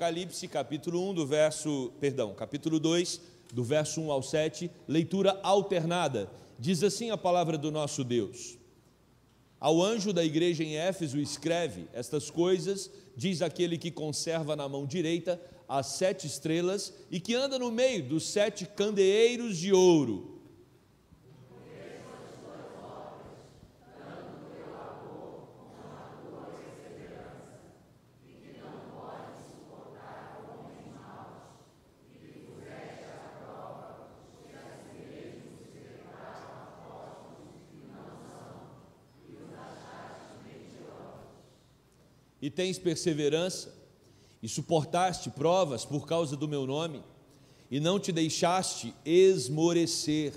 Apocalipse, capítulo 1, do verso, perdão, capítulo 2, do verso 1 ao 7, leitura alternada. Diz assim a palavra do nosso Deus: Ao anjo da igreja em Éfeso escreve: Estas coisas diz aquele que conserva na mão direita as sete estrelas e que anda no meio dos sete candeeiros de ouro. e tens perseverança, e suportaste provas por causa do meu nome, e não te deixaste esmorecer.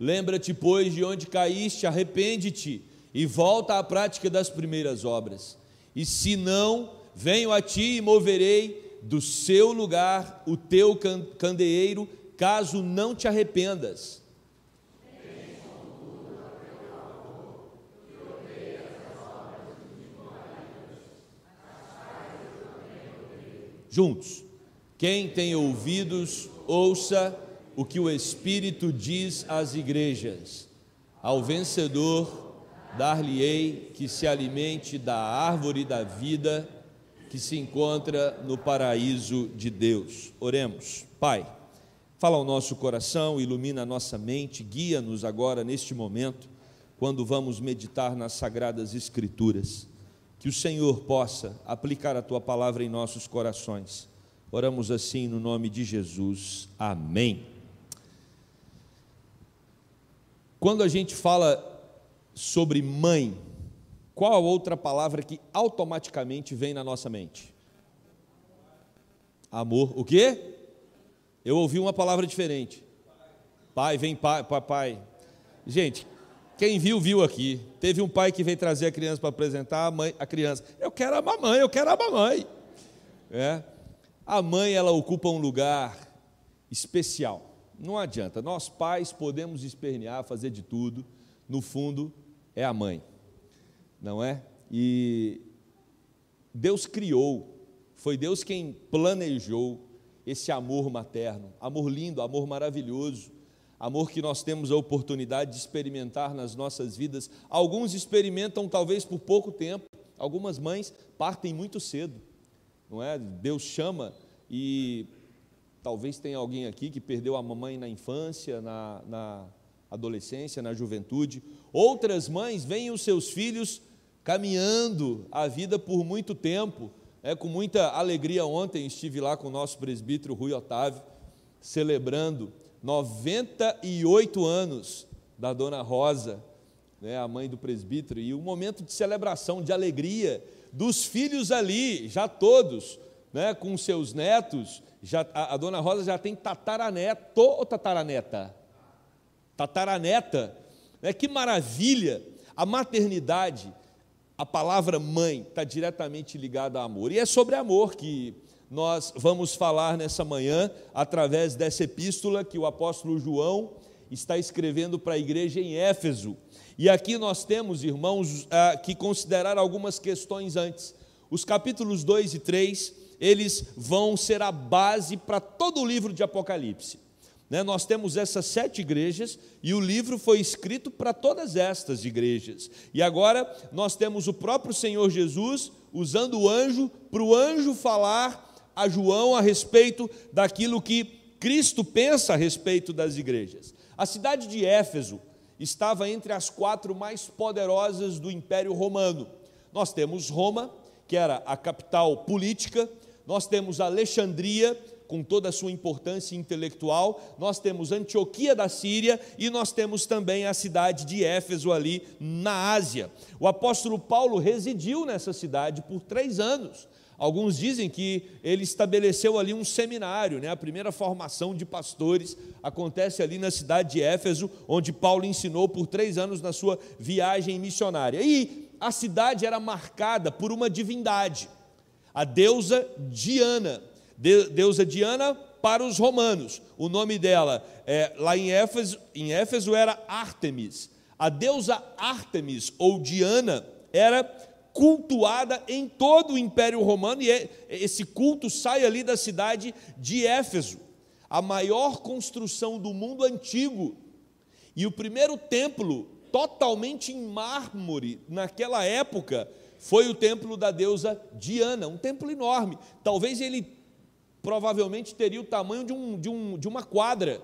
Lembra-te, pois, de onde caíste, arrepende-te e volta à prática das primeiras obras. E se não, venho a ti e moverei do seu lugar o teu candeeiro, caso não te arrependas. juntos. Quem tem ouvidos, ouça o que o Espírito diz às igrejas. Ao vencedor, dar-lhe-ei que se alimente da árvore da vida que se encontra no paraíso de Deus. Oremos. Pai, fala ao nosso coração, ilumina a nossa mente, guia-nos agora neste momento, quando vamos meditar nas sagradas Escrituras que o Senhor possa aplicar a tua palavra em nossos corações. Oramos assim no nome de Jesus. Amém. Quando a gente fala sobre mãe, qual a outra palavra que automaticamente vem na nossa mente? Amor. O quê? Eu ouvi uma palavra diferente. Pai, vem pai, papai. Gente, quem viu, viu aqui. Teve um pai que veio trazer a criança para apresentar a, mãe, a criança. Eu quero a mamãe, eu quero a mamãe. É. A mãe, ela ocupa um lugar especial. Não adianta. Nós pais podemos espernear, fazer de tudo. No fundo, é a mãe. Não é? E Deus criou, foi Deus quem planejou esse amor materno, amor lindo, amor maravilhoso amor que nós temos a oportunidade de experimentar nas nossas vidas. Alguns experimentam talvez por pouco tempo, algumas mães partem muito cedo, não é? Deus chama e talvez tenha alguém aqui que perdeu a mamãe na infância, na, na adolescência, na juventude. Outras mães veem os seus filhos caminhando a vida por muito tempo. É com muita alegria ontem estive lá com o nosso presbítero Rui Otávio, celebrando 98 anos da dona Rosa, né, a mãe do presbítero, e o momento de celebração, de alegria dos filhos ali, já todos, né, com seus netos. Já, a, a dona Rosa já tem tataraneto ou tataraneta? Tataraneta. Né, que maravilha! A maternidade, a palavra mãe, está diretamente ligada a amor. E é sobre amor que nós vamos falar nessa manhã através dessa epístola que o apóstolo João está escrevendo para a igreja em Éfeso. E aqui nós temos, irmãos, ah, que considerar algumas questões antes. Os capítulos 2 e 3, eles vão ser a base para todo o livro de Apocalipse. Né? Nós temos essas sete igrejas e o livro foi escrito para todas estas igrejas. E agora nós temos o próprio Senhor Jesus usando o anjo para o anjo falar a João a respeito daquilo que Cristo pensa a respeito das igrejas. A cidade de Éfeso estava entre as quatro mais poderosas do Império Romano. Nós temos Roma, que era a capital política, nós temos Alexandria, com toda a sua importância intelectual, nós temos Antioquia da Síria e nós temos também a cidade de Éfeso ali na Ásia. O apóstolo Paulo residiu nessa cidade por três anos. Alguns dizem que ele estabeleceu ali um seminário, né? a primeira formação de pastores acontece ali na cidade de Éfeso, onde Paulo ensinou por três anos na sua viagem missionária. E a cidade era marcada por uma divindade, a deusa Diana. De, deusa Diana para os romanos. O nome dela, é, lá em Éfeso, em Éfeso, era Artemis, A deusa Artemis ou Diana, era cultuada em todo o Império Romano, e é, esse culto sai ali da cidade de Éfeso, a maior construção do mundo antigo. E o primeiro templo, totalmente em mármore, naquela época, foi o templo da deusa Diana, um templo enorme. Talvez ele provavelmente teria o tamanho de, um, de, um, de uma quadra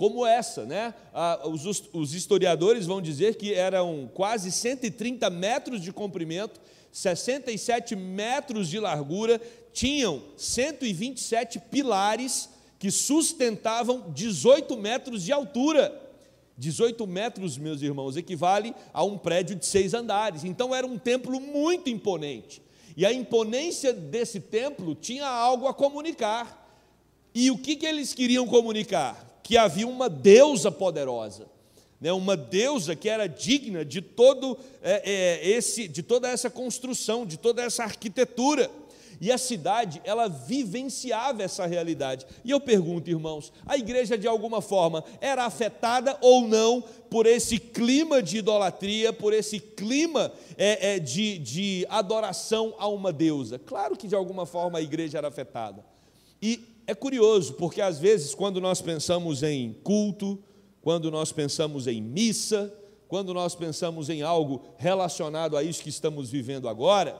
como essa, né? Ah, os, os historiadores vão dizer que eram quase 130 metros de comprimento, 67 metros de largura, tinham 127 pilares que sustentavam 18 metros de altura. 18 metros, meus irmãos, equivale a um prédio de seis andares. Então era um templo muito imponente. E a imponência desse templo tinha algo a comunicar. E o que, que eles queriam comunicar? que havia uma deusa poderosa, né, uma deusa que era digna de, todo, é, é, esse, de toda essa construção, de toda essa arquitetura. E a cidade, ela vivenciava essa realidade. E eu pergunto, irmãos, a igreja de alguma forma era afetada ou não por esse clima de idolatria, por esse clima é, é, de, de adoração a uma deusa? Claro que de alguma forma a igreja era afetada. E é curioso, porque às vezes, quando nós pensamos em culto, quando nós pensamos em missa, quando nós pensamos em algo relacionado a isso que estamos vivendo agora,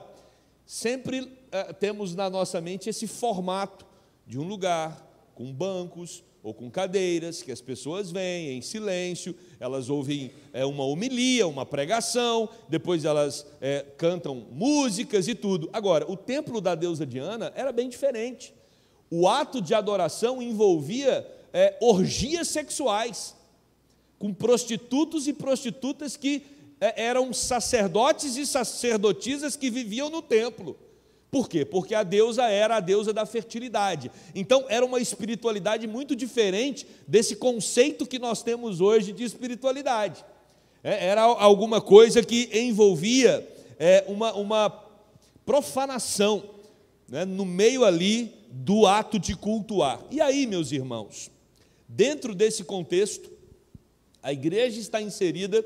sempre eh, temos na nossa mente esse formato de um lugar com bancos ou com cadeiras que as pessoas vêm em silêncio, elas ouvem eh, uma homilia, uma pregação, depois elas eh, cantam músicas e tudo. Agora, o templo da deusa Diana era bem diferente. O ato de adoração envolvia é, orgias sexuais, com prostitutos e prostitutas que é, eram sacerdotes e sacerdotisas que viviam no templo. Por quê? Porque a deusa era a deusa da fertilidade. Então, era uma espiritualidade muito diferente desse conceito que nós temos hoje de espiritualidade. É, era alguma coisa que envolvia é, uma, uma profanação né, no meio ali do ato de cultuar. E aí, meus irmãos, dentro desse contexto, a igreja está inserida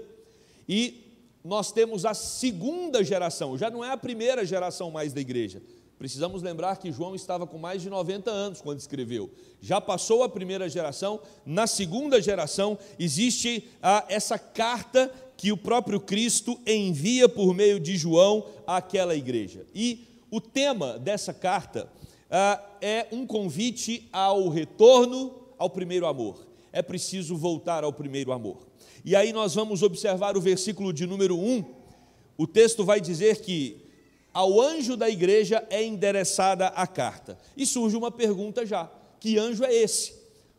e nós temos a segunda geração, já não é a primeira geração mais da igreja. Precisamos lembrar que João estava com mais de 90 anos quando escreveu. Já passou a primeira geração, na segunda geração existe ah, essa carta que o próprio Cristo envia por meio de João àquela igreja. E o tema dessa carta ah, é um convite ao retorno ao primeiro amor. É preciso voltar ao primeiro amor. E aí nós vamos observar o versículo de número 1. O texto vai dizer que ao anjo da igreja é endereçada a carta. E surge uma pergunta já: que anjo é esse?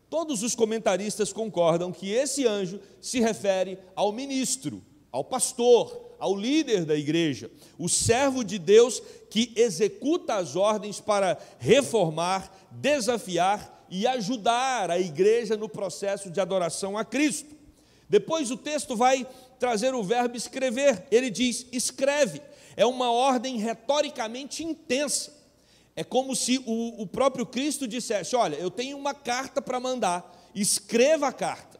Todos os comentaristas concordam que esse anjo se refere ao ministro, ao pastor, ao líder da igreja, o servo de Deus que executa as ordens para reformar, desafiar e ajudar a igreja no processo de adoração a Cristo. Depois o texto vai trazer o verbo escrever. Ele diz: escreve. É uma ordem retoricamente intensa. É como se o, o próprio Cristo dissesse: Olha, eu tenho uma carta para mandar, escreva a carta.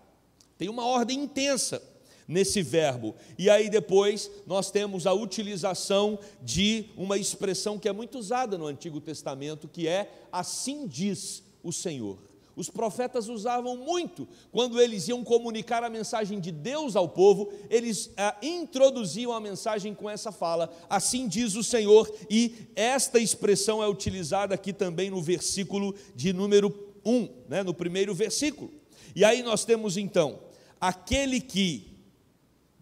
Tem uma ordem intensa nesse verbo. E aí depois nós temos a utilização de uma expressão que é muito usada no Antigo Testamento, que é assim diz o Senhor. Os profetas usavam muito quando eles iam comunicar a mensagem de Deus ao povo, eles ah, introduziam a mensagem com essa fala: Assim diz o Senhor, e esta expressão é utilizada aqui também no versículo de número 1, né, no primeiro versículo. E aí nós temos então: aquele que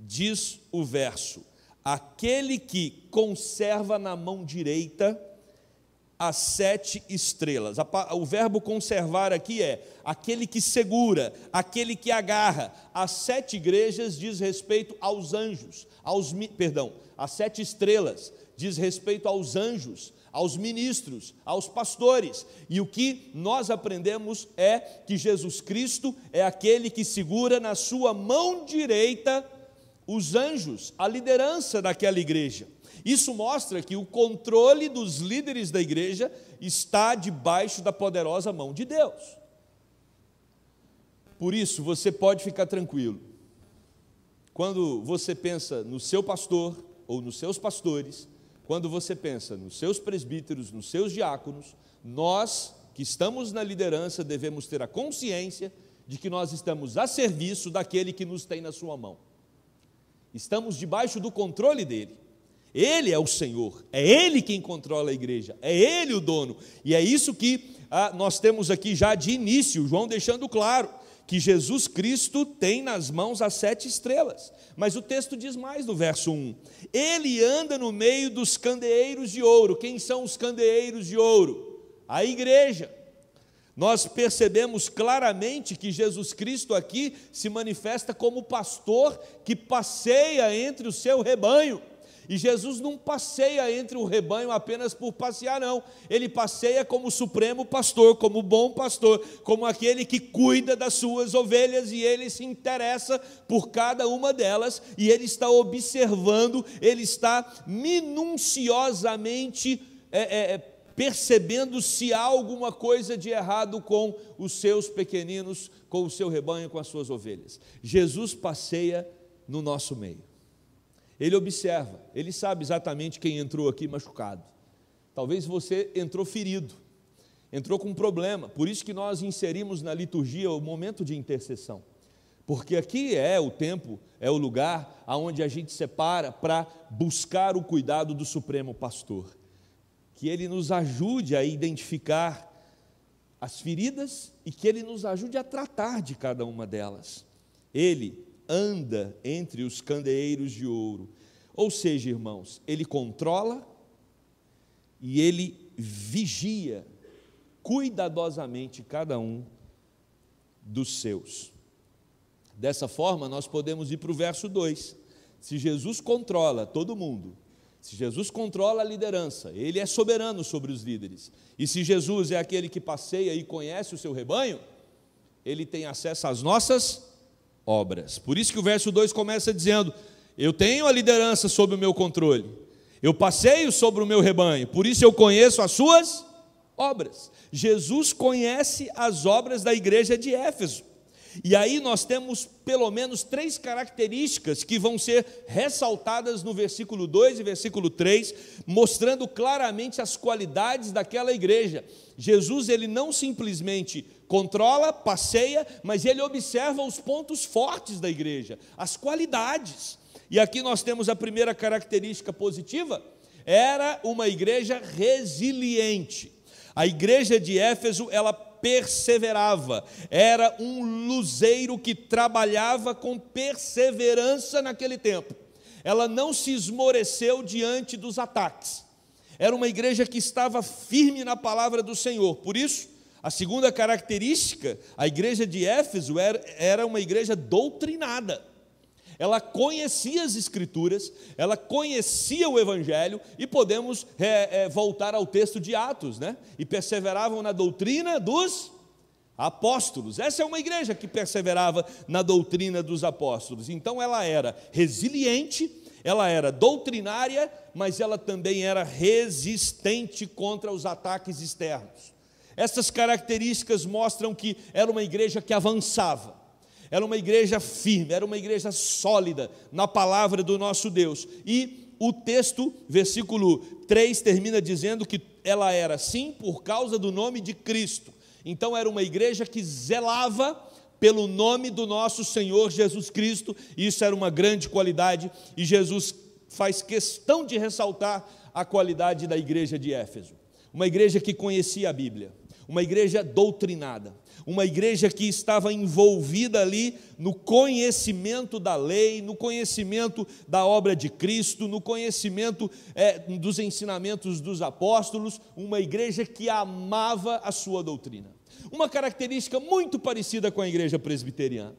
Diz o verso: Aquele que conserva na mão direita as sete estrelas. O verbo conservar aqui é aquele que segura, aquele que agarra. As sete igrejas diz respeito aos anjos, aos perdão, as sete estrelas diz respeito aos anjos, aos ministros, aos pastores. E o que nós aprendemos é que Jesus Cristo é aquele que segura na sua mão direita os anjos, a liderança daquela igreja. Isso mostra que o controle dos líderes da igreja está debaixo da poderosa mão de Deus. Por isso, você pode ficar tranquilo. Quando você pensa no seu pastor ou nos seus pastores, quando você pensa nos seus presbíteros, nos seus diáconos, nós que estamos na liderança devemos ter a consciência de que nós estamos a serviço daquele que nos tem na sua mão estamos debaixo do controle dele. Ele é o Senhor, é Ele quem controla a igreja, é Ele o dono. E é isso que ah, nós temos aqui já de início, João deixando claro que Jesus Cristo tem nas mãos as sete estrelas. Mas o texto diz mais no verso 1: Ele anda no meio dos candeeiros de ouro. Quem são os candeeiros de ouro? A igreja. Nós percebemos claramente que Jesus Cristo aqui se manifesta como pastor que passeia entre o seu rebanho. E Jesus não passeia entre o rebanho apenas por passear, não. Ele passeia como supremo pastor, como bom pastor, como aquele que cuida das suas ovelhas e ele se interessa por cada uma delas e ele está observando, ele está minuciosamente é, é, é percebendo se há alguma coisa de errado com os seus pequeninos, com o seu rebanho, com as suas ovelhas. Jesus passeia no nosso meio. Ele observa, ele sabe exatamente quem entrou aqui machucado. Talvez você entrou ferido, entrou com um problema. Por isso que nós inserimos na liturgia o momento de intercessão. Porque aqui é o tempo, é o lugar aonde a gente separa para buscar o cuidado do Supremo Pastor que Ele nos ajude a identificar as feridas e que Ele nos ajude a tratar de cada uma delas. Ele anda entre os candeeiros de ouro, ou seja, irmãos, Ele controla e Ele vigia cuidadosamente cada um dos seus. Dessa forma, nós podemos ir para o verso 2. Se Jesus controla todo mundo, se Jesus controla a liderança, ele é soberano sobre os líderes. E se Jesus é aquele que passeia e conhece o seu rebanho, ele tem acesso às nossas obras. Por isso que o verso 2 começa dizendo: Eu tenho a liderança sob o meu controle. Eu passeio sobre o meu rebanho, por isso eu conheço as suas obras. Jesus conhece as obras da igreja de Éfeso. E aí nós temos pelo menos três características que vão ser ressaltadas no versículo 2 e versículo 3, mostrando claramente as qualidades daquela igreja. Jesus ele não simplesmente controla, passeia, mas ele observa os pontos fortes da igreja, as qualidades. E aqui nós temos a primeira característica positiva, era uma igreja resiliente. A igreja de Éfeso, ela perseverava, era um luzeiro que trabalhava com perseverança naquele tempo. Ela não se esmoreceu diante dos ataques. Era uma igreja que estava firme na palavra do Senhor. Por isso, a segunda característica, a igreja de Éfeso era, era uma igreja doutrinada ela conhecia as Escrituras, ela conhecia o Evangelho, e podemos é, é, voltar ao texto de Atos, né? E perseveravam na doutrina dos apóstolos. Essa é uma igreja que perseverava na doutrina dos apóstolos. Então ela era resiliente, ela era doutrinária, mas ela também era resistente contra os ataques externos. Essas características mostram que era uma igreja que avançava era uma igreja firme, era uma igreja sólida na palavra do nosso Deus. E o texto, versículo 3, termina dizendo que ela era, sim, por causa do nome de Cristo. Então, era uma igreja que zelava pelo nome do nosso Senhor Jesus Cristo, e isso era uma grande qualidade, e Jesus faz questão de ressaltar a qualidade da igreja de Éfeso. Uma igreja que conhecia a Bíblia, uma igreja doutrinada, uma igreja que estava envolvida ali no conhecimento da lei, no conhecimento da obra de Cristo, no conhecimento é, dos ensinamentos dos apóstolos, uma igreja que amava a sua doutrina. Uma característica muito parecida com a igreja presbiteriana.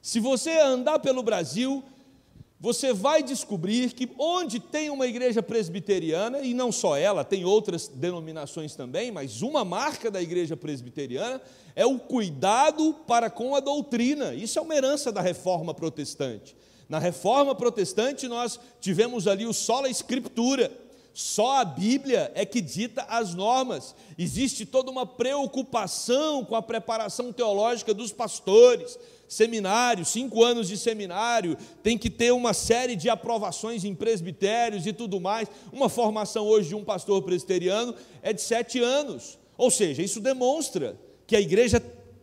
Se você andar pelo Brasil, você vai descobrir que onde tem uma igreja presbiteriana, e não só ela, tem outras denominações também, mas uma marca da igreja presbiteriana é o cuidado para com a doutrina. Isso é uma herança da reforma protestante. Na reforma protestante, nós tivemos ali o sola escritura só a Bíblia é que dita as normas. Existe toda uma preocupação com a preparação teológica dos pastores. Seminário, cinco anos de seminário, tem que ter uma série de aprovações em presbitérios e tudo mais. Uma formação hoje de um pastor presbiteriano é de sete anos. Ou seja, isso demonstra que a igreja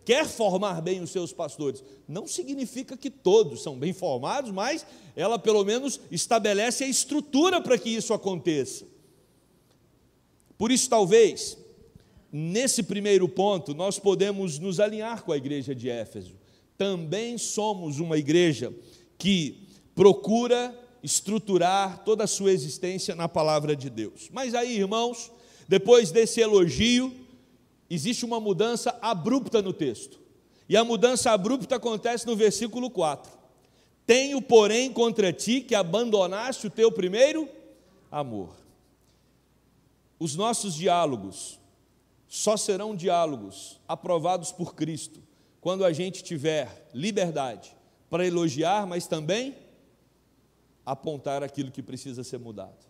quer formar bem os seus pastores. Não significa que todos são bem formados, mas ela pelo menos estabelece a estrutura para que isso aconteça. Por isso, talvez, nesse primeiro ponto, nós podemos nos alinhar com a igreja de Éfeso. Também somos uma igreja que procura estruturar toda a sua existência na palavra de Deus. Mas aí, irmãos, depois desse elogio, existe uma mudança abrupta no texto. E a mudança abrupta acontece no versículo 4. Tenho, porém, contra ti que abandonaste o teu primeiro amor. Os nossos diálogos só serão diálogos aprovados por Cristo quando a gente tiver liberdade para elogiar, mas também apontar aquilo que precisa ser mudado.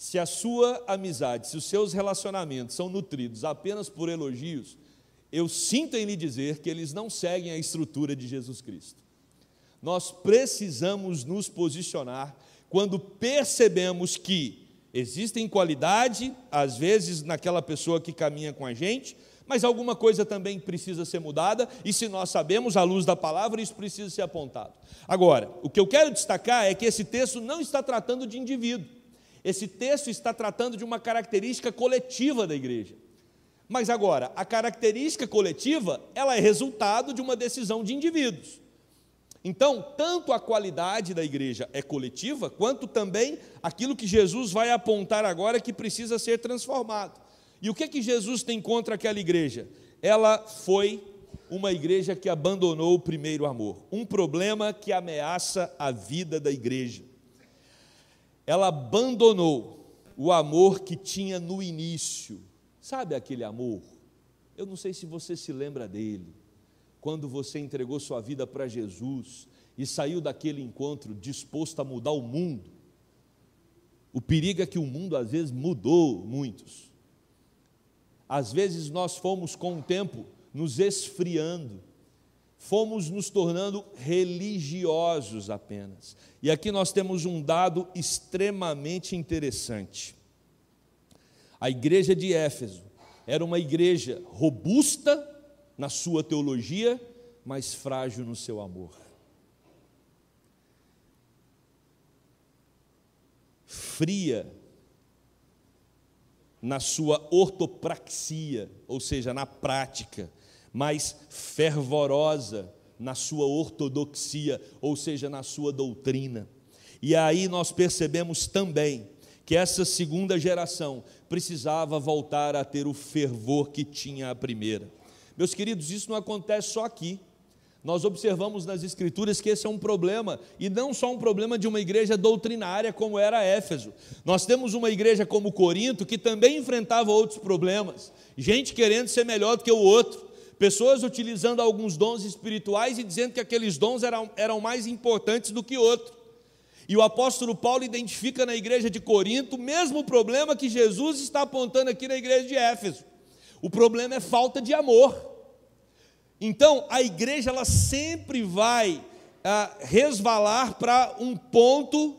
Se a sua amizade, se os seus relacionamentos são nutridos apenas por elogios, eu sinto em lhe dizer que eles não seguem a estrutura de Jesus Cristo. Nós precisamos nos posicionar quando percebemos que existem qualidade, às vezes, naquela pessoa que caminha com a gente, mas alguma coisa também precisa ser mudada, e se nós sabemos, à luz da palavra, isso precisa ser apontado. Agora, o que eu quero destacar é que esse texto não está tratando de indivíduo. Esse texto está tratando de uma característica coletiva da igreja. Mas agora, a característica coletiva, ela é resultado de uma decisão de indivíduos. Então, tanto a qualidade da igreja é coletiva, quanto também aquilo que Jesus vai apontar agora que precisa ser transformado. E o que é que Jesus tem contra aquela igreja? Ela foi uma igreja que abandonou o primeiro amor, um problema que ameaça a vida da igreja ela abandonou o amor que tinha no início. Sabe aquele amor? Eu não sei se você se lembra dele. Quando você entregou sua vida para Jesus e saiu daquele encontro disposto a mudar o mundo. O perigo é que o mundo às vezes mudou muitos. Às vezes nós fomos com o tempo nos esfriando fomos nos tornando religiosos apenas. E aqui nós temos um dado extremamente interessante. A igreja de Éfeso era uma igreja robusta na sua teologia, mas frágil no seu amor. Fria na sua ortopraxia, ou seja, na prática mais fervorosa na sua ortodoxia, ou seja, na sua doutrina. E aí nós percebemos também que essa segunda geração precisava voltar a ter o fervor que tinha a primeira. Meus queridos, isso não acontece só aqui. Nós observamos nas Escrituras que esse é um problema, e não só um problema de uma igreja doutrinária como era Éfeso. Nós temos uma igreja como Corinto que também enfrentava outros problemas, gente querendo ser melhor do que o outro, Pessoas utilizando alguns dons espirituais e dizendo que aqueles dons eram, eram mais importantes do que outros. E o apóstolo Paulo identifica na igreja de Corinto o mesmo problema que Jesus está apontando aqui na igreja de Éfeso. O problema é falta de amor. Então, a igreja ela sempre vai ah, resvalar para um ponto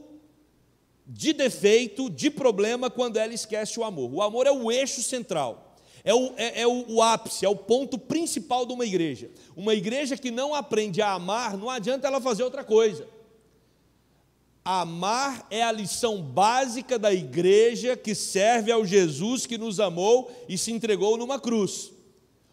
de defeito, de problema, quando ela esquece o amor. O amor é o eixo central. É, o, é, é o, o, ápice, é o ponto principal de uma igreja. Uma igreja que não aprende a amar, não adianta ela fazer outra coisa. Amar é a lição básica da igreja que serve ao Jesus que nos amou e se entregou numa cruz.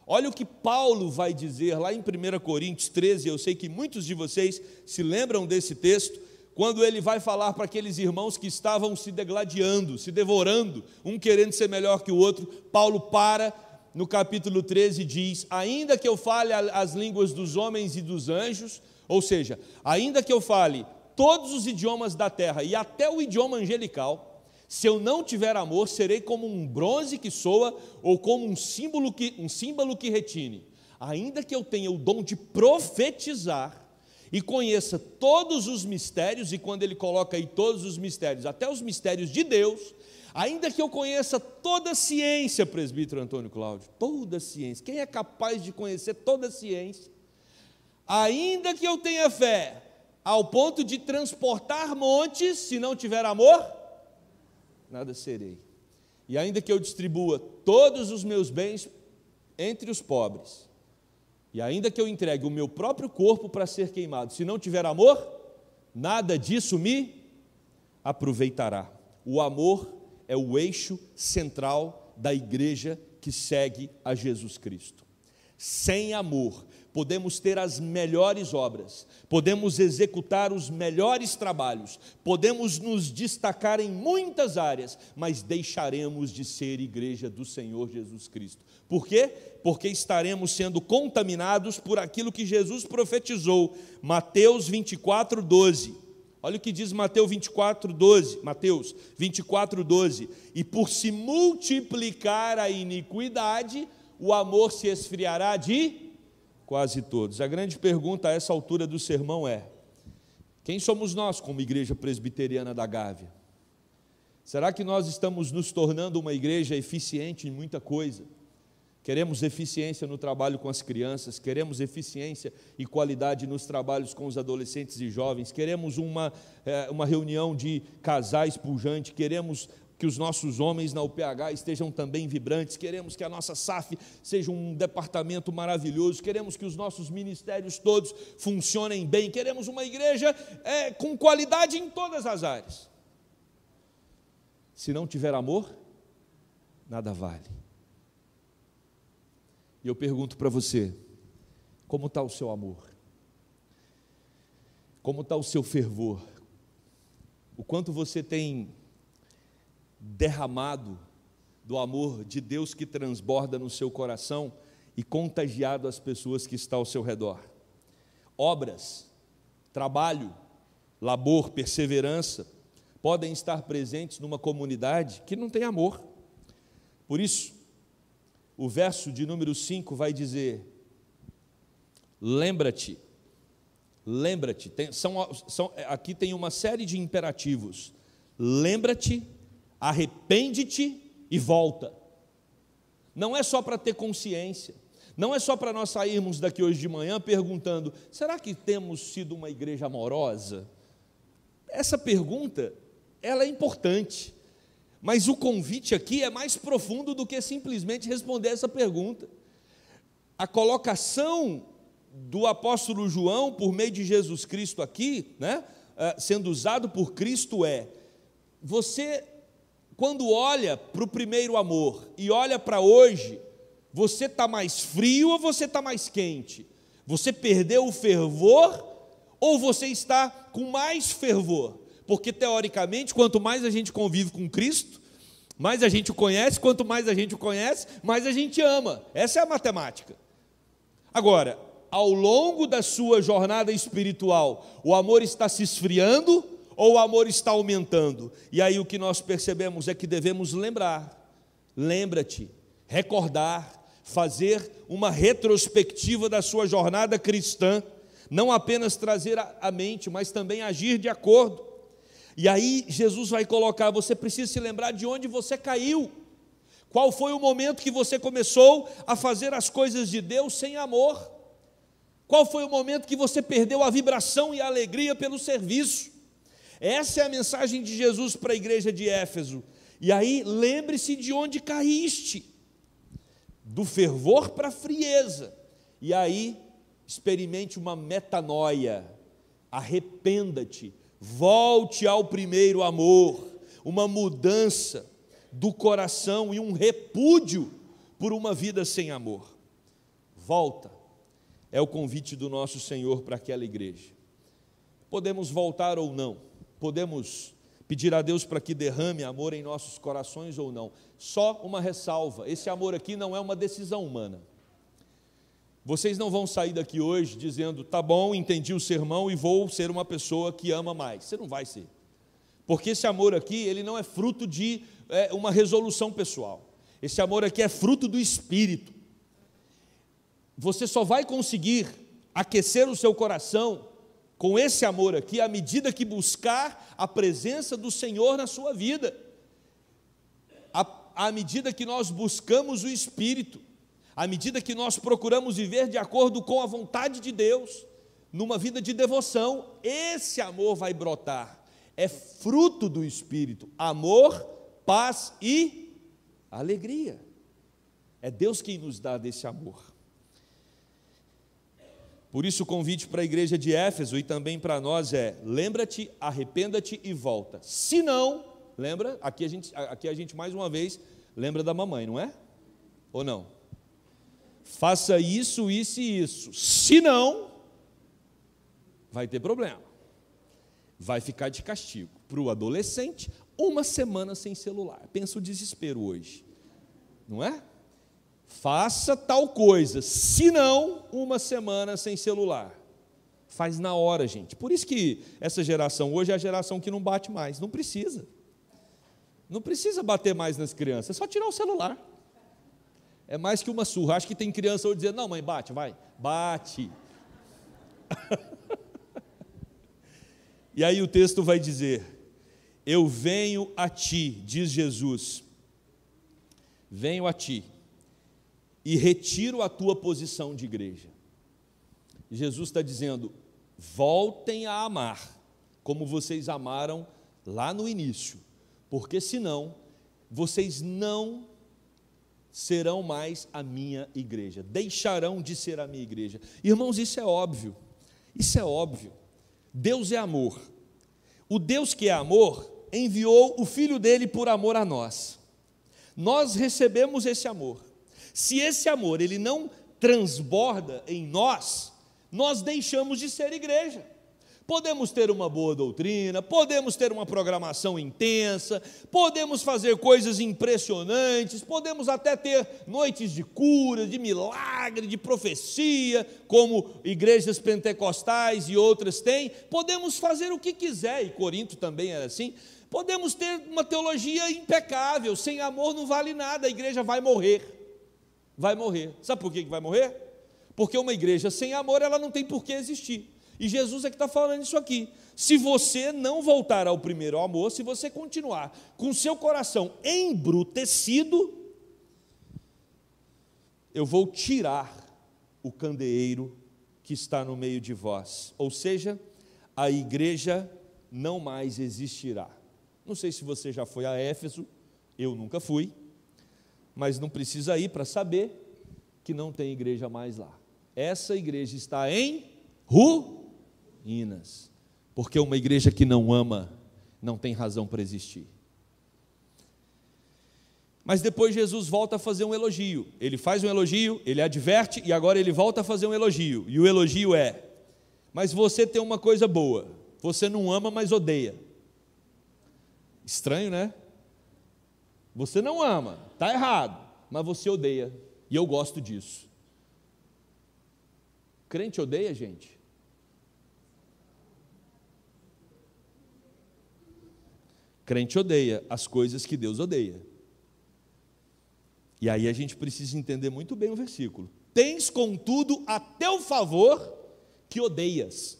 Olha o que Paulo vai dizer lá em 1 Coríntios 13, eu sei que muitos de vocês se lembram desse texto, quando ele vai falar para aqueles irmãos que estavam se degladiando, se devorando, um querendo ser melhor que o outro, Paulo para no capítulo 13 e diz: Ainda que eu fale as línguas dos homens e dos anjos, ou seja, ainda que eu fale todos os idiomas da terra e até o idioma angelical, se eu não tiver amor, serei como um bronze que soa ou como um símbolo que, um símbolo que retine. Ainda que eu tenha o dom de profetizar, e conheça todos os mistérios, e quando ele coloca aí todos os mistérios, até os mistérios de Deus, ainda que eu conheça toda a ciência, presbítero Antônio Cláudio, toda a ciência, quem é capaz de conhecer toda a ciência? Ainda que eu tenha fé, ao ponto de transportar montes, se não tiver amor, nada serei. E ainda que eu distribua todos os meus bens entre os pobres, e ainda que eu entregue o meu próprio corpo para ser queimado, se não tiver amor, nada disso me aproveitará. O amor é o eixo central da igreja que segue a Jesus Cristo. Sem amor, podemos ter as melhores obras, podemos executar os melhores trabalhos, podemos nos destacar em muitas áreas, mas deixaremos de ser igreja do Senhor Jesus Cristo. Por quê? Porque estaremos sendo contaminados por aquilo que Jesus profetizou. Mateus 24, 12. Olha o que diz Mateus 24, 12. Mateus 24, 12. E por se multiplicar a iniquidade, o amor se esfriará de quase todos. A grande pergunta a essa altura do sermão é: quem somos nós como igreja presbiteriana da Gávea? Será que nós estamos nos tornando uma igreja eficiente em muita coisa? Queremos eficiência no trabalho com as crianças, queremos eficiência e qualidade nos trabalhos com os adolescentes e jovens, queremos uma, é, uma reunião de casais pujante, queremos que os nossos homens na UPH estejam também vibrantes, queremos que a nossa SAF seja um departamento maravilhoso, queremos que os nossos ministérios todos funcionem bem, queremos uma igreja é, com qualidade em todas as áreas. Se não tiver amor, nada vale. E eu pergunto para você: como está o seu amor? Como está o seu fervor? O quanto você tem derramado do amor de Deus que transborda no seu coração e contagiado as pessoas que estão ao seu redor. Obras, trabalho, labor, perseverança podem estar presentes numa comunidade que não tem amor. Por isso, o verso de número 5 vai dizer: Lembra-te, lembra-te. são, são, aqui tem uma série de imperativos. Lembra-te arrepende-te e volta. Não é só para ter consciência, não é só para nós sairmos daqui hoje de manhã perguntando: será que temos sido uma igreja amorosa? Essa pergunta, ela é importante, mas o convite aqui é mais profundo do que simplesmente responder essa pergunta. A colocação do apóstolo João por meio de Jesus Cristo aqui, né, eh, sendo usado por Cristo é: você quando olha para o primeiro amor e olha para hoje, você está mais frio ou você está mais quente? Você perdeu o fervor ou você está com mais fervor? Porque, teoricamente, quanto mais a gente convive com Cristo, mais a gente o conhece, quanto mais a gente o conhece, mais a gente ama. Essa é a matemática. Agora, ao longo da sua jornada espiritual, o amor está se esfriando ou o amor está aumentando? E aí o que nós percebemos é que devemos lembrar, lembra-te, recordar, fazer uma retrospectiva da sua jornada cristã, não apenas trazer à mente, mas também agir de acordo. E aí Jesus vai colocar, você precisa se lembrar de onde você caiu. Qual foi o momento que você começou a fazer as coisas de Deus sem amor? Qual foi o momento que você perdeu a vibração e a alegria pelo serviço? Essa é a mensagem de Jesus para a igreja de Éfeso. E aí, lembre-se de onde caíste, do fervor para a frieza. E aí, experimente uma metanoia. Arrependa-te, volte ao primeiro amor, uma mudança do coração e um repúdio por uma vida sem amor. Volta. É o convite do nosso Senhor para aquela igreja. Podemos voltar ou não podemos pedir a Deus para que derrame amor em nossos corações ou não. Só uma ressalva: esse amor aqui não é uma decisão humana. Vocês não vão sair daqui hoje dizendo, tá bom, entendi o sermão e vou ser uma pessoa que ama mais. Você não vai ser. Porque esse amor aqui, ele não é fruto de é, uma resolução pessoal. Esse amor aqui é fruto do Espírito. Você só vai conseguir aquecer o seu coração com esse amor aqui, à medida que buscar a presença do Senhor na sua vida, à, à medida que nós buscamos o Espírito, à medida que nós procuramos viver de acordo com a vontade de Deus, numa vida de devoção, esse amor vai brotar. É fruto do Espírito: amor, paz e alegria. É Deus quem nos dá desse amor. Por isso, o convite para a igreja de Éfeso e também para nós é: lembra-te, arrependa-te e volta. Se não, lembra, aqui a, gente, aqui a gente mais uma vez lembra da mamãe, não é? Ou não? Faça isso, isso e isso. Se não, vai ter problema. Vai ficar de castigo. Para o adolescente, uma semana sem celular. Pensa o desespero hoje, não é? faça tal coisa, se não, uma semana sem celular. Faz na hora, gente. Por isso que essa geração hoje é a geração que não bate mais, não precisa. Não precisa bater mais nas crianças, é só tirar o celular. É mais que uma surra. Acho que tem criança hoje dizendo: não, mãe, bate, vai, bate. e aí o texto vai dizer: Eu venho a ti, diz Jesus, venho a ti e retiro a tua posição de igreja. Jesus está dizendo: voltem a amar, como vocês amaram lá no início, porque senão vocês não serão mais a minha igreja, deixarão de ser a minha igreja. Irmãos, isso é óbvio, isso é óbvio. Deus é amor. O Deus que é amor enviou o Filho dele por amor a nós. Nós recebemos esse amor. Se esse amor ele não transborda em nós, nós deixamos de ser igreja. Podemos ter uma boa doutrina, podemos ter uma programação intensa, podemos fazer coisas impressionantes, podemos até ter noites de cura, de milagre, de profecia, como igrejas pentecostais e outras têm. Podemos fazer o que quiser, e Corinto também era assim. Podemos ter uma teologia impecável, sem amor não vale nada, a igreja vai morrer vai morrer. Sabe por que vai morrer? Porque uma igreja sem amor, ela não tem por que existir. E Jesus é que está falando isso aqui. Se você não voltar ao primeiro amor, se você continuar com seu coração embrutecido, eu vou tirar o candeeiro que está no meio de vós. Ou seja, a igreja não mais existirá. Não sei se você já foi a Éfeso, eu nunca fui mas não precisa ir para saber que não tem igreja mais lá. Essa igreja está em ruínas, porque uma igreja que não ama não tem razão para existir. Mas depois Jesus volta a fazer um elogio. Ele faz um elogio, ele adverte e agora ele volta a fazer um elogio. E o elogio é: Mas você tem uma coisa boa. Você não ama, mas odeia. Estranho, né? Você não ama, está errado, mas você odeia. E eu gosto disso. Crente odeia, gente? Crente odeia as coisas que Deus odeia. E aí a gente precisa entender muito bem o versículo. Tens, contudo, a teu favor que odeias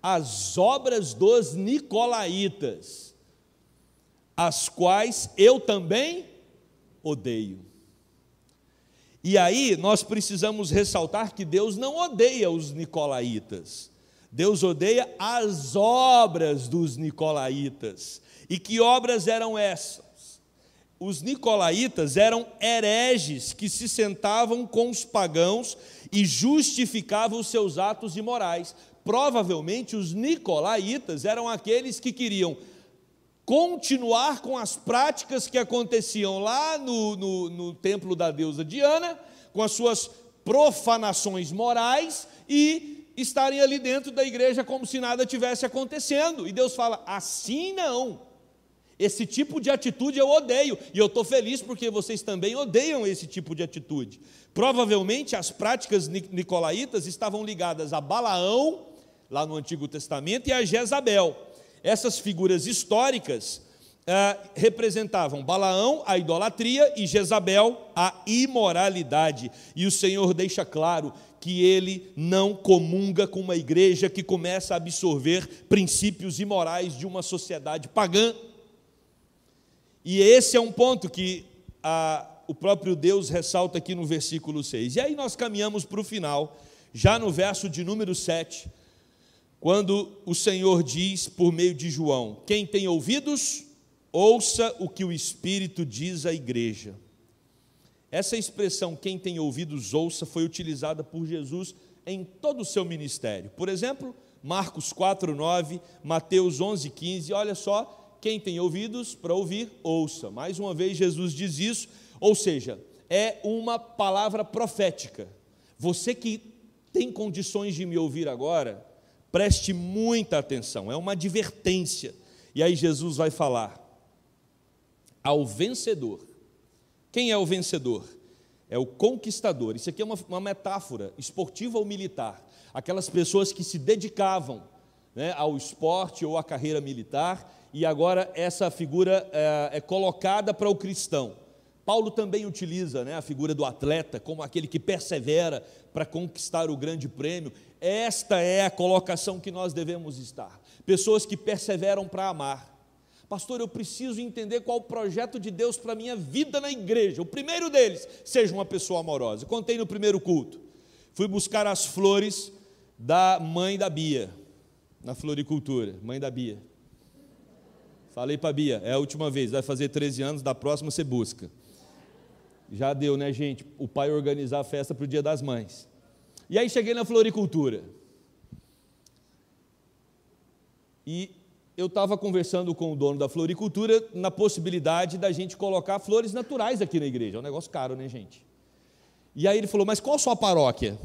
as obras dos nicolaítas as quais eu também odeio. E aí nós precisamos ressaltar que Deus não odeia os nicolaítas. Deus odeia as obras dos nicolaítas. E que obras eram essas? Os nicolaítas eram hereges que se sentavam com os pagãos e justificavam os seus atos imorais. Provavelmente os nicolaítas eram aqueles que queriam continuar com as práticas que aconteciam lá no, no, no templo da deusa Diana, com as suas profanações morais e estarem ali dentro da igreja como se nada tivesse acontecendo. E Deus fala: assim não. Esse tipo de atitude eu odeio, e eu estou feliz porque vocês também odeiam esse tipo de atitude. Provavelmente as práticas nicolaítas estavam ligadas a Balaão, lá no Antigo Testamento, e a Jezabel. Essas figuras históricas ah, representavam Balaão, a idolatria, e Jezabel, a imoralidade. E o Senhor deixa claro que ele não comunga com uma igreja que começa a absorver princípios imorais de uma sociedade pagã. E esse é um ponto que a, ah, o próprio Deus ressalta aqui no versículo 6. E aí nós caminhamos para o final, já no verso de número 7 quando o Senhor diz por meio de João: Quem tem ouvidos, ouça o que o Espírito diz à igreja. Essa expressão, quem tem ouvidos, ouça, foi utilizada por Jesus em todo o seu ministério. Por exemplo, Marcos 4,9, Mateus 11,15. Olha só, quem tem ouvidos para ouvir, ouça. Mais uma vez, Jesus diz isso, ou seja, é uma palavra profética. Você que tem condições de me ouvir agora, Preste muita atenção, é uma advertência. E aí Jesus vai falar ao vencedor. Quem é o vencedor? É o conquistador. Isso aqui é uma, uma metáfora esportiva ou militar. Aquelas pessoas que se dedicavam né, ao esporte ou à carreira militar, e agora essa figura é, é colocada para o cristão. Paulo também utiliza né, a figura do atleta como aquele que persevera para conquistar o grande prêmio. Esta é a colocação que nós devemos estar. Pessoas que perseveram para amar. Pastor, eu preciso entender qual o projeto de Deus para a minha vida na igreja. O primeiro deles, seja uma pessoa amorosa. Contei no primeiro culto. Fui buscar as flores da mãe da Bia, na floricultura, mãe da Bia. Falei para a Bia, é a última vez, vai fazer 13 anos, da próxima você busca. Já deu, né, gente? O pai organizar a festa para o Dia das Mães. E aí cheguei na floricultura. E eu estava conversando com o dono da floricultura na possibilidade da gente colocar flores naturais aqui na igreja. É um negócio caro, né, gente? E aí ele falou: Mas qual a sua paróquia?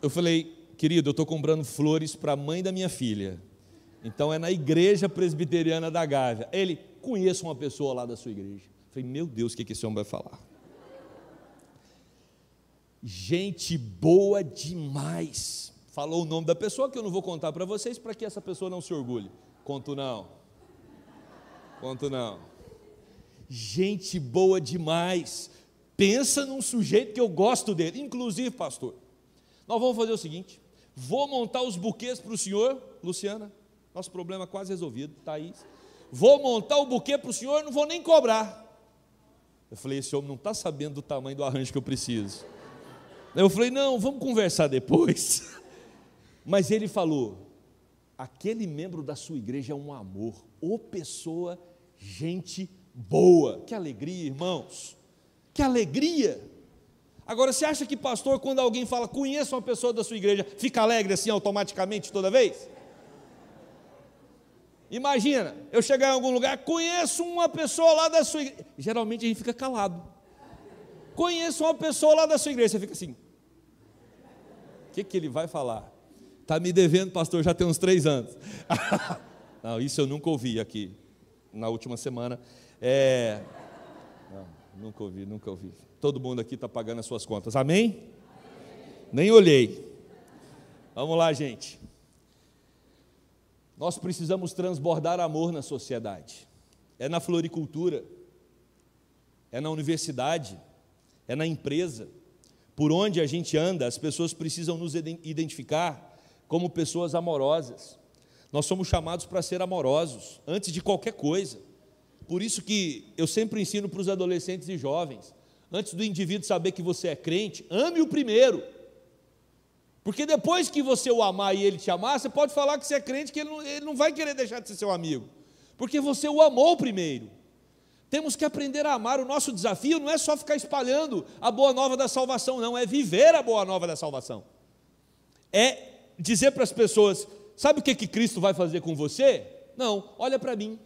Eu falei: Querido, eu estou comprando flores para a mãe da minha filha. Então é na igreja presbiteriana da Gávea. Ele: Conheço uma pessoa lá da sua igreja. Falei, meu Deus, o que, que esse homem vai falar? Gente boa demais. Falou o nome da pessoa que eu não vou contar para vocês para que essa pessoa não se orgulhe. Conto não. Conto não. Gente boa demais. Pensa num sujeito que eu gosto dele. Inclusive, pastor, nós vamos fazer o seguinte: vou montar os buquês para o senhor, Luciana. Nosso problema quase resolvido, Thaís. Tá vou montar o buquê para o senhor, não vou nem cobrar. Eu falei: esse homem não está sabendo do tamanho do arranjo que eu preciso. Eu falei: não, vamos conversar depois. Mas ele falou: aquele membro da sua igreja é um amor, ou pessoa, gente boa. Que alegria, irmãos. Que alegria. Agora, você acha que pastor, quando alguém fala, conheça uma pessoa da sua igreja, fica alegre assim automaticamente toda vez? Imagina, eu chegar em algum lugar, conheço uma pessoa lá da sua igreja. Geralmente a gente fica calado. Conheço uma pessoa lá da sua igreja, você fica assim. O que, que ele vai falar? Está me devendo, pastor, já tem uns três anos. não, isso eu nunca ouvi aqui na última semana. É... Não, nunca ouvi, nunca ouvi. Todo mundo aqui está pagando as suas contas. Amém? Amém? Nem olhei. Vamos lá, gente. Nós precisamos transbordar amor na sociedade. É na floricultura, é na universidade, é na empresa. Por onde a gente anda, as pessoas precisam nos identificar como pessoas amorosas. Nós somos chamados para ser amorosos antes de qualquer coisa. Por isso que eu sempre ensino para os adolescentes e jovens, antes do indivíduo saber que você é crente, ame o primeiro. Porque depois que você o amar e ele te amar, você pode falar que você é crente, que ele não, ele não vai querer deixar de ser seu amigo. Porque você o amou primeiro. Temos que aprender a amar. O nosso desafio não é só ficar espalhando a boa nova da salvação, não, é viver a boa nova da salvação. É dizer para as pessoas: sabe o que, que Cristo vai fazer com você? Não, olha para mim.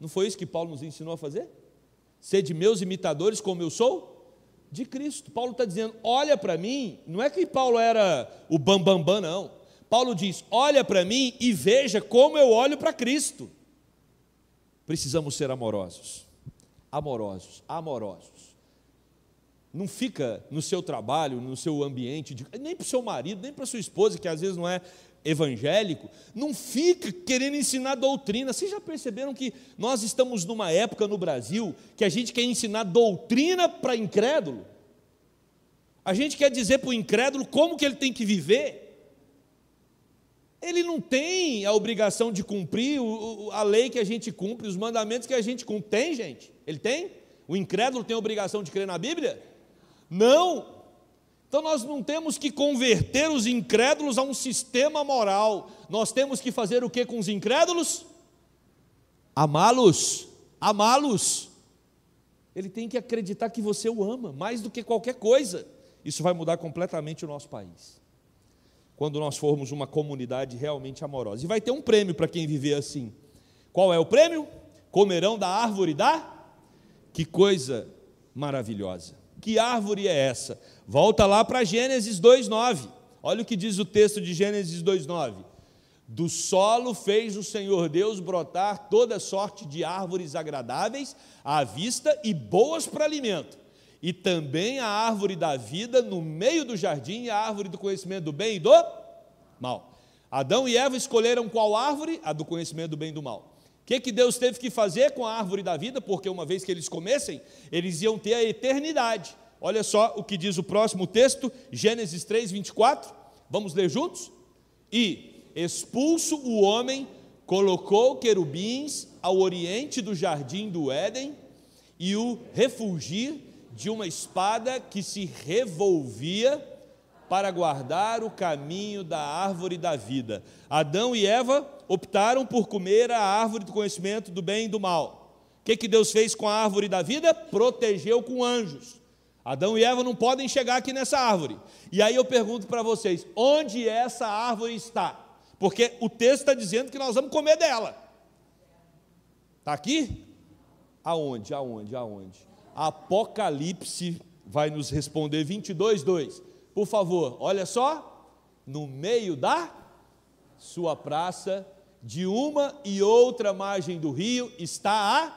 Não foi isso que Paulo nos ensinou a fazer? Ser de meus imitadores como eu sou? de Cristo. Paulo está dizendo: olha para mim. Não é que Paulo era o bambambam, bam, bam, não. Paulo diz: olha para mim e veja como eu olho para Cristo. Precisamos ser amorosos, amorosos, amorosos. Não fica no seu trabalho, no seu ambiente, nem para o seu marido, nem para sua esposa, que às vezes não é evangélico não fica querendo ensinar doutrina. Vocês já perceberam que nós estamos numa época no Brasil que a gente quer ensinar doutrina para incrédulo? A gente quer dizer para o incrédulo como que ele tem que viver? Ele não tem a obrigação de cumprir a lei que a gente cumpre, os mandamentos que a gente cumpre. Tem, gente? Ele tem? O incrédulo tem a obrigação de crer na Bíblia? Não, então nós não temos que converter os incrédulos a um sistema moral. Nós temos que fazer o que com os incrédulos? Amá-los, amá-los. Ele tem que acreditar que você o ama mais do que qualquer coisa. Isso vai mudar completamente o nosso país. Quando nós formos uma comunidade realmente amorosa. E vai ter um prêmio para quem viver assim. Qual é o prêmio? Comerão da árvore da? Que coisa maravilhosa. Que árvore é essa? Volta lá para Gênesis 2:9. Olha o que diz o texto de Gênesis 2:9. Do solo fez o Senhor Deus brotar toda sorte de árvores agradáveis à vista e boas para alimento, e também a árvore da vida no meio do jardim e a árvore do conhecimento do bem e do mal. Adão e Eva escolheram qual árvore? A do conhecimento do bem e do mal. O que, que Deus teve que fazer com a árvore da vida? Porque uma vez que eles comessem, eles iam ter a eternidade. Olha só o que diz o próximo texto, Gênesis 3, 24. Vamos ler juntos? E, expulso o homem, colocou querubins ao oriente do jardim do Éden e o refugir de uma espada que se revolvia para guardar o caminho da árvore da vida. Adão e Eva optaram por comer a árvore do conhecimento do bem e do mal. O que, que Deus fez com a árvore da vida? Protegeu com anjos. Adão e Eva não podem chegar aqui nessa árvore. E aí eu pergunto para vocês: onde essa árvore está? Porque o texto está dizendo que nós vamos comer dela. Está aqui? Aonde, aonde, aonde? Apocalipse vai nos responder 22, 2 por favor, olha só, no meio da sua praça, de uma e outra margem do rio, está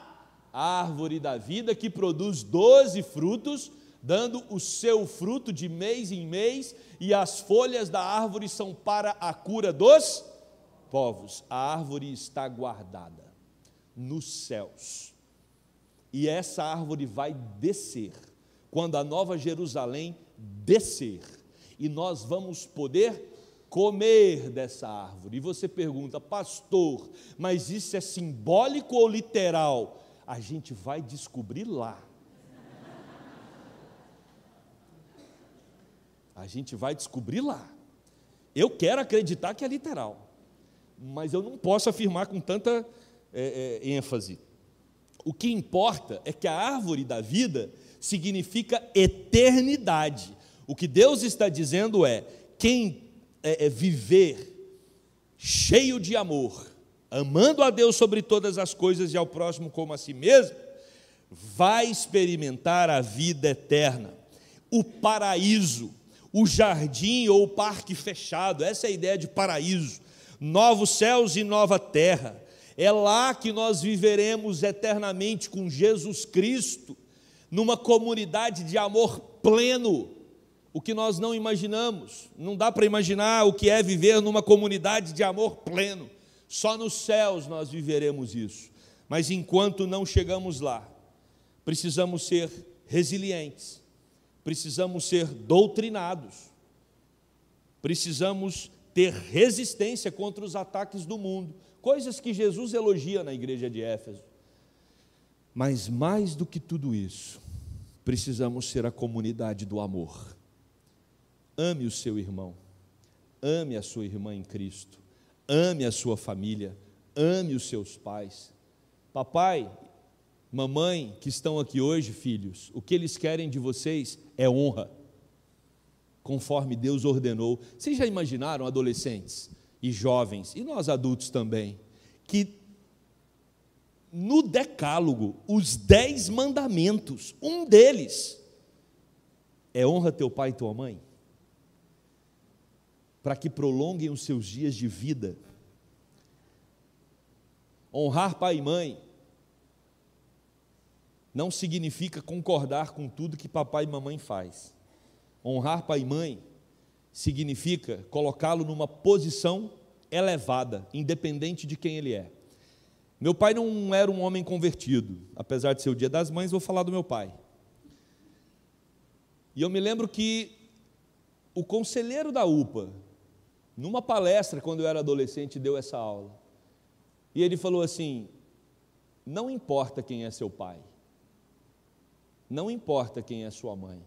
a árvore da vida que produz doze frutos, dando o seu fruto de mês em mês, e as folhas da árvore são para a cura dos povos. A árvore está guardada nos céus. E essa árvore vai descer quando a nova Jerusalém descer e nós vamos poder comer dessa árvore. E você pergunta, pastor, mas isso é simbólico ou literal? A gente vai descobrir lá. A gente vai descobrir lá. Eu quero acreditar que é literal, mas eu não posso afirmar com tanta é, é, ênfase. O que importa é que a árvore da vida significa eternidade. O que Deus está dizendo é: quem é, é, viver cheio de amor, amando a Deus sobre todas as coisas e ao próximo como a si mesmo, vai experimentar a vida eterna, o paraíso, o jardim ou o parque fechado. Essa é a ideia de paraíso. Novos céus e nova terra. É lá que nós viveremos eternamente com Jesus Cristo numa comunidade de amor pleno, o que nós não imaginamos. Não dá para imaginar o que é viver numa comunidade de amor pleno. Só nos céus nós viveremos isso. Mas enquanto não chegamos lá, precisamos ser resilientes, precisamos ser doutrinados, precisamos ter resistência contra os ataques do mundo, coisas que Jesus elogia na igreja de Éfeso. Mas mais do que tudo isso, precisamos ser a comunidade do amor. Ame o seu irmão, ame a sua irmã em Cristo, ame a sua família, ame os seus pais. Papai, mamãe que estão aqui hoje, filhos, o que eles querem de vocês é honra, conforme Deus ordenou. Vocês já imaginaram adolescentes e jovens, e nós adultos também, que no Decálogo os dez mandamentos. Um deles é honra teu pai e tua mãe, para que prolonguem os seus dias de vida. Honrar pai e mãe não significa concordar com tudo que papai e mamãe faz. Honrar pai e mãe significa colocá-lo numa posição elevada, independente de quem ele é. Meu pai não era um homem convertido, apesar de ser o dia das mães, vou falar do meu pai. E eu me lembro que o conselheiro da UPA, numa palestra quando eu era adolescente, deu essa aula. E ele falou assim: Não importa quem é seu pai, não importa quem é sua mãe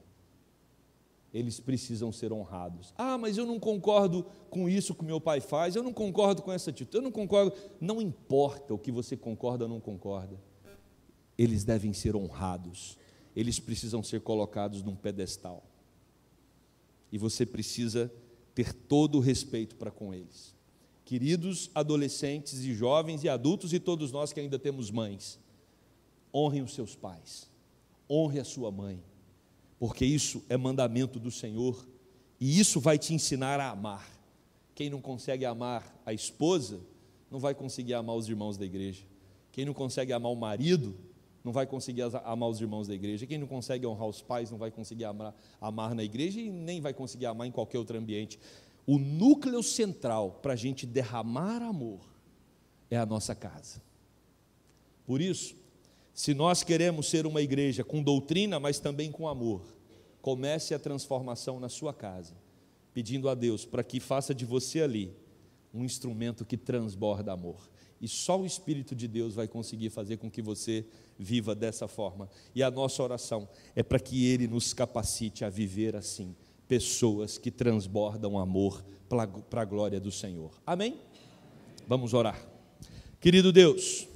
eles precisam ser honrados. Ah, mas eu não concordo com isso que meu pai faz, eu não concordo com essa atitude, eu não concordo. Não importa o que você concorda ou não concorda, eles devem ser honrados, eles precisam ser colocados num pedestal. E você precisa ter todo o respeito para com eles. Queridos adolescentes e jovens e adultos e todos nós que ainda temos mães, honrem os seus pais, honre a sua mãe, porque isso é mandamento do Senhor e isso vai te ensinar a amar. Quem não consegue amar a esposa, não vai conseguir amar os irmãos da igreja. Quem não consegue amar o marido, não vai conseguir amar os irmãos da igreja. Quem não consegue honrar os pais, não vai conseguir amar, amar na igreja e nem vai conseguir amar em qualquer outro ambiente. O núcleo central para a gente derramar amor é a nossa casa. Por isso, se nós queremos ser uma igreja com doutrina, mas também com amor, comece a transformação na sua casa, pedindo a Deus para que faça de você ali um instrumento que transborda amor. E só o Espírito de Deus vai conseguir fazer com que você viva dessa forma. E a nossa oração é para que Ele nos capacite a viver assim, pessoas que transbordam amor para a glória do Senhor. Amém? Vamos orar. Querido Deus,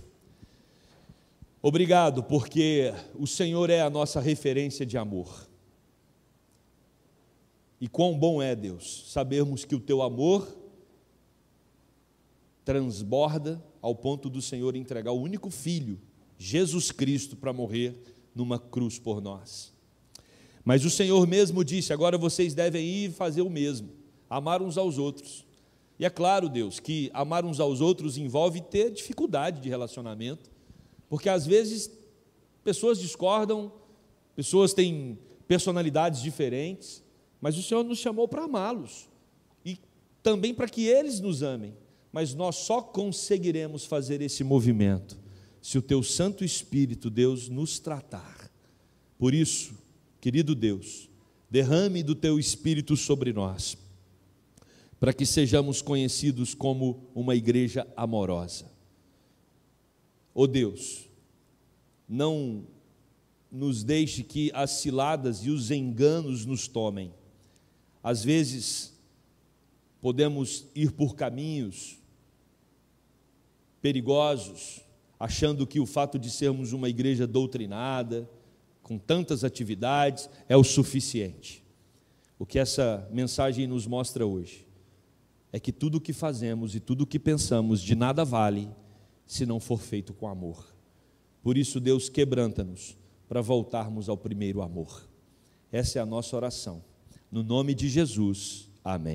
Obrigado, porque o Senhor é a nossa referência de amor. E quão bom é, Deus, sabermos que o teu amor transborda ao ponto do Senhor entregar o único filho, Jesus Cristo, para morrer numa cruz por nós. Mas o Senhor mesmo disse: agora vocês devem ir fazer o mesmo, amar uns aos outros. E é claro, Deus, que amar uns aos outros envolve ter dificuldade de relacionamento, porque às vezes pessoas discordam, pessoas têm personalidades diferentes, mas o Senhor nos chamou para amá-los e também para que eles nos amem. Mas nós só conseguiremos fazer esse movimento se o Teu Santo Espírito, Deus, nos tratar. Por isso, querido Deus, derrame do Teu Espírito sobre nós, para que sejamos conhecidos como uma igreja amorosa Ó oh Deus, não nos deixe que as ciladas e os enganos nos tomem. Às vezes, podemos ir por caminhos perigosos, achando que o fato de sermos uma igreja doutrinada, com tantas atividades, é o suficiente. O que essa mensagem nos mostra hoje é que tudo o que fazemos e tudo o que pensamos de nada vale se não for feito com amor. Por isso, Deus quebranta-nos para voltarmos ao primeiro amor. Essa é a nossa oração. No nome de Jesus, amém.